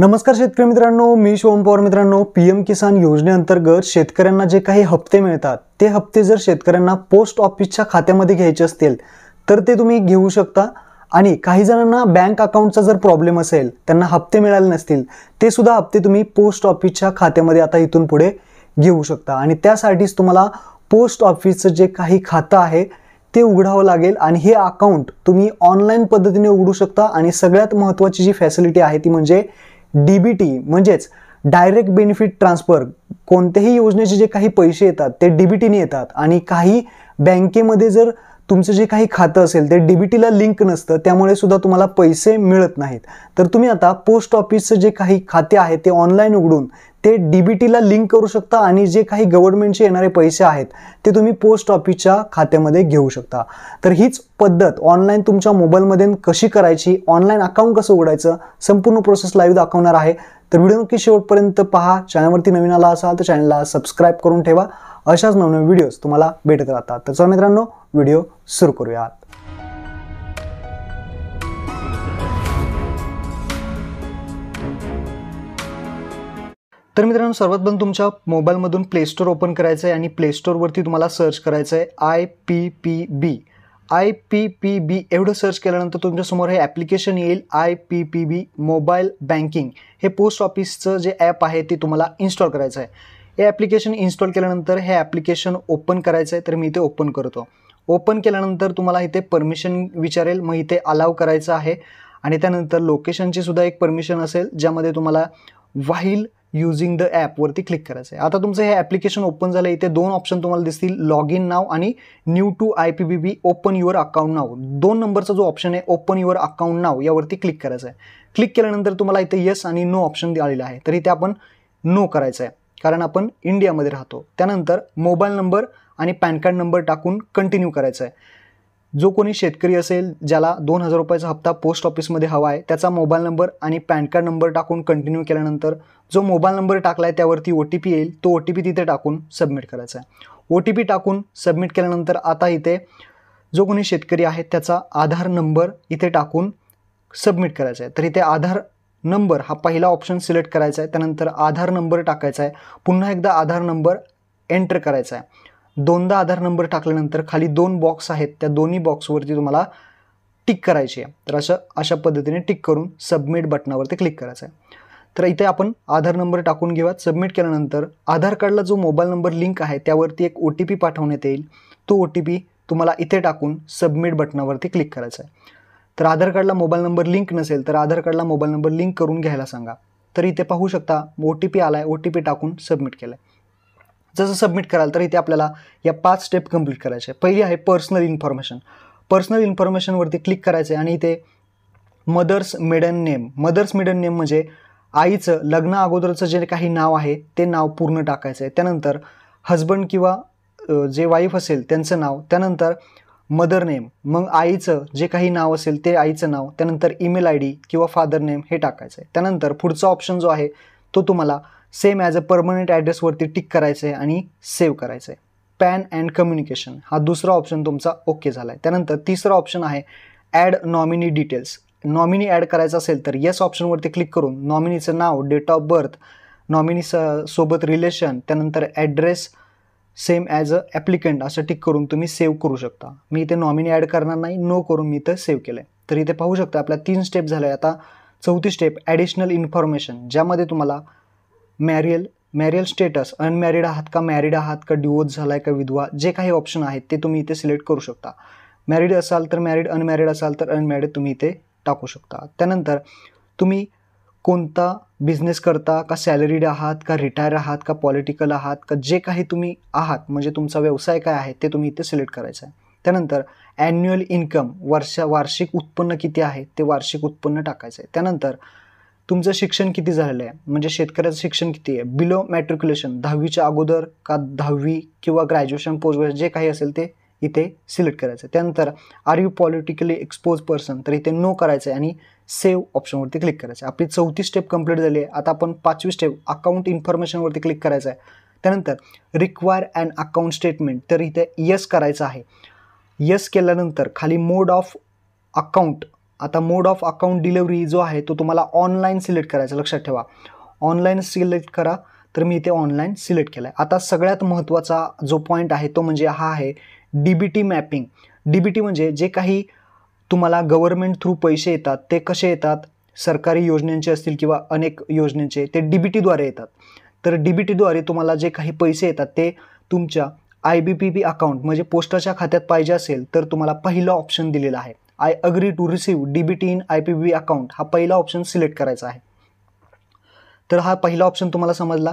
नमस्कार शेतकरी मित्रांनो मी शोम पवार मित्रांनो पी एम किसान योजनेअंतर्गत शेतकऱ्यांना जे काही हप्ते मिळतात ते हप्ते जर शेतकऱ्यांना पोस्ट ऑफिसच्या खात्यामध्ये घ्यायचे असतील तर ते तुम्ही घेऊ शकता आणि काही जणांना बँक अकाउंटचा जर प्रॉब्लेम असेल त्यांना हप्ते मिळाले नसतील ते सुद्धा हप्ते तुम्ही पोस्ट ऑफिसच्या खात्यामध्ये आता इथून पुढे घेऊ शकता आणि त्यासाठीच तुम्हाला पोस्ट ऑफिसचं जे काही खातं आहे ते उघडावं लागेल आणि हे अकाउंट तुम्ही ऑनलाईन पद्धतीने उघडू शकता आणि सगळ्यात महत्त्वाची जी फॅसिलिटी आहे ती म्हणजे डी बी टी म्हणजेच डायरेक्ट बेनिफिट ट्रान्सफर कोणत्याही योजनेचे जे काही पैसे येतात ते डी बी टीने येतात आणि काही बँकेमध्ये जर तुमचं जे काही खातं असेल ते डी बी टीला लिंक नसतं त्यामुळे सुद्धा तुम्हाला पैसे मिळत नाहीत तर तुम्ही आता पोस्ट ऑफिसचं जे काही खाते आहे ते ऑनलाईन उघडून ते डी बी टीला लिंक करू शकता आणि जे काही गव्हर्नमेंटचे येणारे पैसे आहेत ते तुम्ही पोस्ट ऑफिसच्या खात्यामध्ये घेऊ शकता तर हीच पद्धत ऑनलाईन तुमच्या मोबाईलमध्ये कशी करायची ऑनलाईन अकाउंट कसं उघडायचं संपूर्ण प्रोसेस लाईव्ह दाखवणार आहे तर व्हिडिओ नक्की शेवटपर्यंत पहा चॅनलवरती नवीन आला असाल तर चॅनलला सबस्क्राईब करून ठेवा अशाच नवनवीन व्हिडिओज तुम्हाला भेटत राहतात तर चला मित्रांनो व्हिडिओ सुरू करूयात तर मित्रांनो सर्वात पण तुमच्या मोबाईलमधून प्लेस्टोर ओपन करायचं आहे आणि प्लेस्टोरवरती तुम्हाला सर्च करायचं आहे I P P B I P P B एवढं सर्च केल्यानंतर तुमच्यासमोर हे ॲप्लिकेशन येईल I P P B mobile banking हे पोस्ट ऑफिसचं जे ॲप आहे ते तुम्हाला इन्स्टॉल करायचं आहे हे ॲप्लिकेशन इन्स्टॉल केल्यानंतर हे ॲप्लिकेशन ओपन करायचं आहे तर मी इथे ओपन करतो ओपन केल्यानंतर तुम्हाला इथे परमिशन विचारेल मग इथे अलाव करायचं आहे आणि त्यानंतर लोकेशनची सुद्धा एक परमिशन असेल ज्यामध्ये तुम्हाला वाहील यूजिंग द ॲपवरती क्लिक करायचं आहे आता तुमचं हे ॲप्लिकेशन ओपन झालं इथे दोन ऑप्शन तुम्हाला दिसतील लॉग इन नाव आणि new to I P B B open your account नाव दोन नंबरचा जो ऑप्शन आहे ओपन युअर अकाउंट नाव यावरती क्लिक करायचं आहे क्लिक केल्यानंतर तुम्हाला इथे यस आणि नो ऑप्शन आलेलं आहे तरी इथे आपण नो करायचं आहे कारण आपण इंडियामध्ये राहतो त्यानंतर मोबाईल नंबर आणि पॅन कार्ड नंबर टाकून कंटिन्यू करायचं आहे जो कोणी शेतकरी असेल ज्याला दोन हजार रुपयाचा हप्ता पोस्ट ऑफिसमध्ये हवा आहे त्याचा मोबाईल नंबर आणि पॅन कार्ड नंबर टाकून कंटिन्यू केल्यानंतर जो मोबाईल नंबर टाकला आहे त्यावरती ओ टी पी येईल तो ओ टी पी तिथे टाकून सबमिट करायचा आहे ओ टी पी टाकून सबमिट केल्यानंतर आता इथे जो कोणी शेतकरी आहे त्याचा आधार नंबर इथे टाकून सबमिट करायचा आहे तर इथे आधार नंबर हा पहिला ऑप्शन सिलेक्ट करायचा आहे त्यानंतर आधार नंबर टाकायचा आहे पुन्हा एकदा आधार नंबर एंटर करायचा आहे दोनदा आधार नंबर टाकल्यानंतर खाली दोन बॉक्स आहेत त्या दोन्ही बॉक्सवरती तुम्हाला टिक करायची आहे तर असं अशा पद्धतीने टिक करून सबमिट बटनावरती क्लिक करायचं आहे तर इथे आपण आधार नंबर टाकून घेऊया सबमिट केल्यानंतर आधार कार्डला जो मोबाईल नंबर लिंक आहे त्यावरती एक ओ टी पी पाठवण्यात येईल तो ओ टी पी तुम्हाला इथे टाकून सबमिट बटनावरती क्लिक करायचा आहे तर आधार कार्डला मोबाईल नंबर लिंक नसेल तर आधार कार्डला मोबाईल नंबर लिंक करून घ्यायला सांगा तर इथे पाहू शकता ओ टी पी आला आहे ओ टी पी टाकून सबमिट केलं आहे जसं सबमिट कराल तर इथे आपल्याला या पाच स्टेप कंप्लीट करायचे पहिली आहे पर्सनल इन्फॉर्मेशन पर्सनल इन्फॉर्मेशनवरती क्लिक करायचे आणि इथे mother's maiden name mother's maiden name म्हणजे आईचं लग्न अगोदरचं जे काही नाव आहे ते नाव पूर्ण टाकायचं आहे त्यानंतर हजबंड किंवा जे वाईफ असेल त्यांचं नाव त्यानंतर मदर नेम मग आईचं जे काही नाव असेल ते आईचं नाव त्यानंतर ईमेल आय डी किंवा फादर नेम हे टाकायचं आहे त्यानंतर पुढचा ऑप्शन जो आहे तो तुम्हाला सेम ॲज अ परमनंट ॲड्रेसवरती टिक करायचं आहे आणि सेव्ह करायचं आहे पॅन अँड कम्युनिकेशन हा दुसरा ऑप्शन तुमचा ओके झाला आहे त्यानंतर तिसरा ऑप्शन आहे add nominee details nominee add करायचं असेल तर येस ऑप्शनवरती क्लिक करून नॉमिनीचं नाव डेट ऑफ बर्थ नॉमिनी स सोबत रिलेशन त्यानंतर address same as a applicant असं टिक करून तुम्ही सेव्ह करू शकता मी इथे नॉमिनी ॲड करणार नाही नो करून मी इथं सेव्ह केलं आहे तर इथे पाहू शकता आपल्या तीन स्टेप झाल्या आता चौथी स्टेप ॲडिशनल इन्फॉर्मेशन ज्यामध्ये तुम्हाला मॅरियल मॅरियल स्टेटस अनमॅरिड आहात का मॅरिड आहात का डिवोर्स झाला आहे का विधवा जे काही ऑप्शन आहेत ते तुम्ही इथे सिलेक्ट करू शकता मॅरिड असाल तर मॅरिड अनमॅरिड असाल तर अनमॅरिड तुम्ही इथे टाकू शकता त्यानंतर तुम्ही कोणता बिझनेस करता का सॅलरीड आहात का रिटायर आहात का पॉलिटिकल आहात का जे काही तुम्ही आहात म्हणजे तुमचा व्यवसाय काय आहे ते तुम्ही इथे सिलेक्ट करायचं आहे त्यानंतर ॲन्युअल इन्कम वर्षा वार्षिक उत्पन्न किती आहे ते वार्षिक उत्पन्न टाकायचं आहे त्यानंतर तुमचं शिक्षण किती झालेलं आहे म्हणजे शेतकऱ्याचं शिक्षण किती आहे बिलो मॅट्रिक्युलेशन दहावीच्या अगोदर का दहावी किंवा ग्रॅज्युएशन पोस्ट ग्रॅज्युएशन जे काही असेल ते इथे सिलेक्ट करायचं आहे त्यानंतर are you politically exposed person तर इथे नो करायचं आहे आणि सेव्ह ऑप्शनवरती क्लिक करायचं आहे आपली चौथी स्टेप कंप्लीट झाली आहे आता आपण पाचवी स्टेप अकाउंट इन्फॉर्मेशनवरती क्लिक करायचं आहे त्यानंतर रिक्वायर अँड अकाउंट स्टेटमेंट तर इथे यस करायचं आहे यस केल्यानंतर खाली मोड ऑफ अकाउंट आता मोड ऑफ अकाउंट डिलेवरी जो आहे तो तुम्हाला ऑनलाईन सिलेक्ट करायचा लक्षात ठेवा ऑनलाईन सिलेक्ट करा तर मी इथे ऑनलाईन सिलेक्ट केलं आहे आता सगळ्यात महत्त्वाचा जो पॉईंट आहे तो म्हणजे हा आहे D B T mapping D B T म्हणजे जे काही तुम्हाला गव्हर्मेंट थ्रू पैसे येतात ते कसे येतात सरकारी योजनेचे असतील किंवा अनेक योजनेचे ते डी बी टीद्वारे येतात तर डी बी टीद्वारे तुम्हाला जे काही पैसे येतात ते तुमच्या I B P B account म्हणजे पोस्टाच्या खात्यात पाहिजे असेल तर तुम्हाला पहिलं ऑप्शन दिलेलं आहे I agree to receive D B T in I P B account हा पहिला ऑप्शन सिलेक्ट करायचा आहे तर हा पहिला ऑप्शन तुम्हाला समजला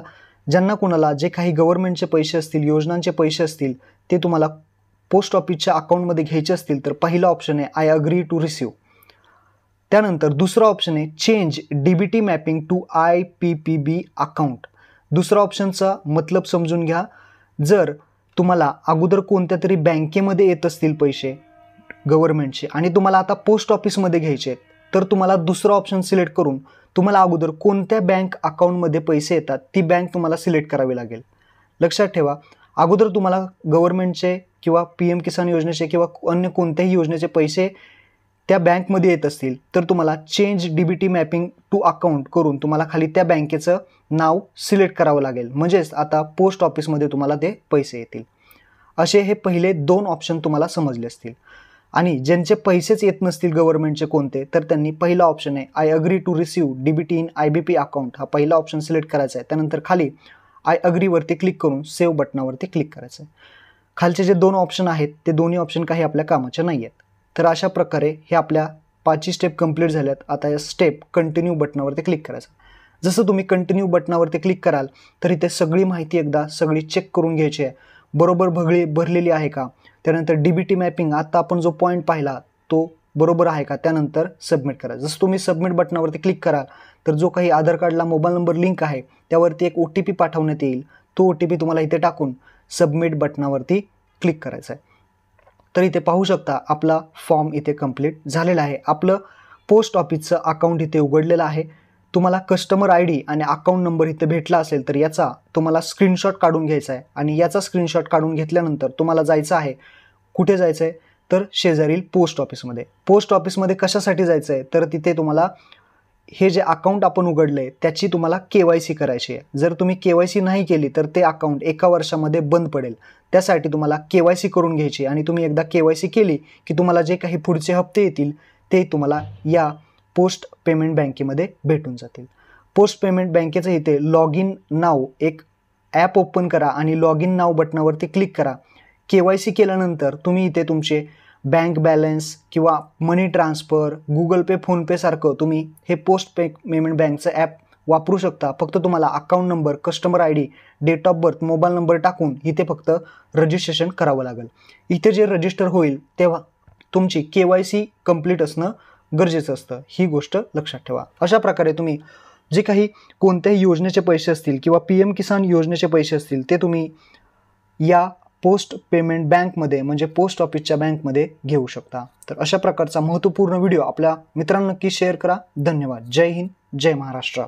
ज्यांना कोणाला जे काही गव्हर्नमेंटचे पैसे असतील योजनांचे पैसे असतील ते तुम्हाला पोस्ट ऑफिसच्या अकाउंटमध्ये घ्यायचे असतील तर पहिला ऑप्शन आहे आय अग्री टू रिसीव त्यानंतर दुसरा ऑप्शन आहे change D B T mapping to I P P B account दुसरा ऑप्शनचा मतलब समजून घ्या जर तुम्हाला अगोदर कोणत्या तरी बँकेमध्ये येत असतील पैसे गव्हर्नमेंटचे आणि तुम्हाला आता पोस्ट ऑफिसमध्ये घ्यायचे आहेत तर तुम्हाला दुसरा ऑप्शन सिलेक्ट करून तुम्हाला अगोदर कोणत्या बँक अकाउंटमध्ये पैसे येतात ती बँक तुम्हाला सिलेक्ट करावी लागेल लक्षात ठेवा अगोदर तुम्हाला गव्हर्नमेंटचे किंवा पी एम किसान योजनेचे किंवा अन्य कोणत्याही योजनेचे पैसे त्या बँकमध्ये येत असतील तर तुम्हाला change D B T mapping to account करून तुम्हाला खाली त्या बँकेचं नाव सिलेक्ट करावं लागेल म्हणजेच आता पोस्ट ऑफिसमध्ये तुम्हाला ते पैसे येतील असे हे पहिले दोन ऑप्शन तुम्हाला समजले असतील आणि ज्यांचे पैसेच येत नसतील गव्हर्नमेंटचे कोणते तर त्यांनी पहिला ऑप्शन आहे I agree to receive D B T in I B P account हा पहिला ऑप्शन सिलेक्ट करायचा आहे त्यानंतर खाली आय अग्रीवरती क्लिक करून सेव्ह बटनावरती क्लिक करायचं आहे खालचे जे दोन ऑप्शन आहेत ते दोन्ही ऑप्शन काही आपल्या कामाचे नाही आहेत तर अशा प्रकारे हे आपल्या पाचही स्टेप कंप्लीट झाल्यात आता या स्टेप कंटिन्यू बटनावरती क्लिक करायचं जसं तुम्ही कंटिन्यू बटनावरती क्लिक कराल तर इथे सगळी माहिती एकदा सगळी चेक करून घ्यायची आहे बरोबर भगळी भरलेली आहे का त्यानंतर डी बी टी मॅपिंग आत्ता आपण जो पॉईंट पाहिला तो बरोबर आहे का त्यानंतर सबमिट करा जसं तुम्ही सबमिट बटनावरती क्लिक कराल तर जो काही आधार कार्डला मोबाईल नंबर लिंक आहे त्यावरती एक ओ टी पी पाठवण्यात येईल तो ओ टी पी तुम्हाला इथे टाकून सबमिट बटनावरती क्लिक करायचं आहे तर इथे पाहू शकता आपला फॉर्म इथे कंप्लीट झालेला आहे आपलं पोस्ट ऑफिसचं अकाउंट इथे उघडलेलं आहे तुम्हाला कस्टमर आय डी आणि अकाउंट नंबर इथे भेटला असेल तर याचा तुम्हाला स्क्रीनशॉट काढून घ्यायचा आहे आणि याचा स्क्रीनशॉट काढून घेतल्यानंतर तुम्हाला जायचं आहे कुठे जायचं आहे तर शेजारील पोस्ट ऑफिसमध्ये पोस्ट ऑफिसमध्ये कशासाठी जायचं आहे तर तिथे तुम्हाला हे जे अकाउंट आपण उघडलं आहे त्याची तुम्हाला के वाय सी करायची आहे जर तुम्ही के वाय सी नाही केली तर ते अकाउंट एका वर्षामध्ये बंद पडेल त्यासाठी तुम्हाला के वाय सी करून घ्यायची आणि तुम्ही एकदा के वाय सी केली की तुम्हाला जे काही पुढचे हप्ते येतील ते तुम्हाला या पोस्ट पेमेंट बँकेमध्ये भेटून जातील पोस्ट पेमेंट बँकेचं इथे लॉग इन नाव एक ॲप ओपन करा आणि लॉग इन नाव बटनावरती क्लिक करा के वाय सी केल्यानंतर तुम्ही इथे तुमचे बँक बॅलन्स किंवा मनी ट्रान्सफर गुगल पे फोनपेसारखं तुम्ही हे पोस्ट पे पेमेंट बँकचं ॲप वापरू शकता फक्त तुम्हाला account number customer I D date of birth mobile number टाकून इथे फक्त रजिस्ट्रेशन करावं लागेल इथे जे रजिस्टर होईल तेव्हा तुमची के वाय सी कम्प्लीट असणं गरजेचं असतं ही गोष्ट लक्षात ठेवा अशा प्रकारे तुम्ही जे काही कोणत्याही योजनेचे पैसे असतील किंवा पी एम किसान योजनेचे पैसे असतील ते तुम्ही या पोस्ट पेमेंट बँकमध्ये म्हणजे पोस्ट ऑफिसच्या बँकमध्ये घेऊ शकता तर अशा प्रकारचा महत्त्वपूर्ण व्हिडिओ आपल्या मित्रांना नक्की शेअर करा धन्यवाद जय हिंद जय महाराष्ट्र